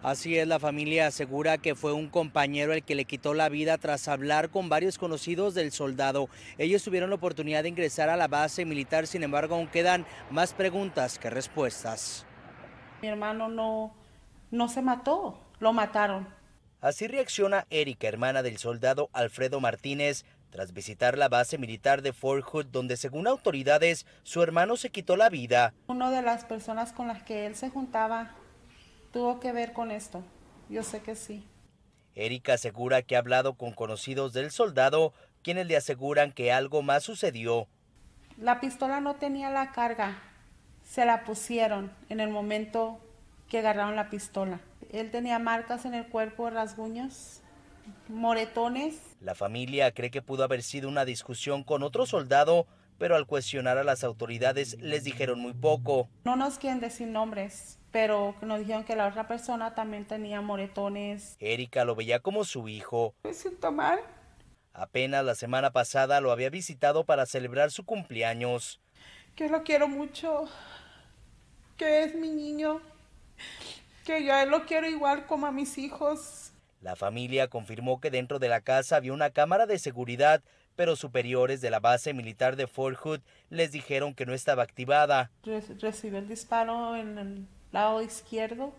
Así es, la familia asegura que fue un compañero el que le quitó la vida tras hablar con varios conocidos del soldado. Ellos tuvieron la oportunidad de ingresar a la base militar, sin embargo, aún quedan más preguntas que respuestas. Mi hermano no, no se mató, lo mataron. Así reacciona Erika, hermana del soldado Alfredo Martínez, tras visitar la base militar de Fort Hood, donde según autoridades su hermano se quitó la vida. Una de las personas con las que él se juntaba tuvo que ver con esto. Yo sé que sí. Erika asegura que ha hablado con conocidos del soldado, quienes le aseguran que algo más sucedió. La pistola no tenía la carga, se la pusieron en el momento que agarraron la pistola. Él tenía marcas en el cuerpo, rasguños, moretones. La familia cree que pudo haber sido una discusión con otro soldado pero al cuestionar a las autoridades les dijeron muy poco. No nos quieren decir nombres, pero nos dijeron que la otra persona también tenía moretones. Erika lo veía como su hijo. Me siento mal. Apenas la semana pasada lo había visitado para celebrar su cumpleaños. Que lo quiero mucho, que es mi niño, que yo él lo quiero igual como a mis hijos. La familia confirmó que dentro de la casa había una cámara de seguridad pero superiores de la base militar de Fort Hood les dijeron que no estaba activada. recibió el disparo en el lado izquierdo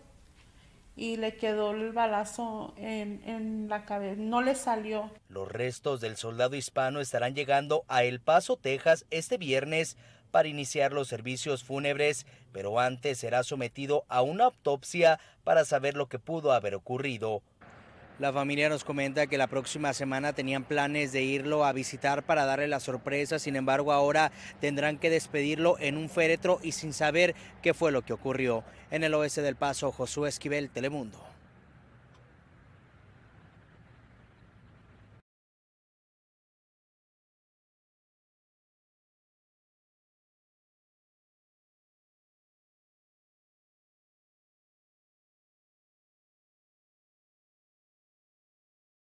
y le quedó el balazo en, en, la cabeza, no le salió. Los restos del soldado hispano estarán llegando a El Paso, Texas, este viernes para iniciar los servicios fúnebres, pero antes será sometido a una autopsia para saber lo que pudo haber ocurrido. La familia nos comenta que la próxima semana tenían planes de irlo a visitar para darle la sorpresa, sin embargo ahora tendrán que despedirlo en un féretro y sin saber qué fue lo que ocurrió. En el oeste del Paso, Josué Esquivel, Telemundo.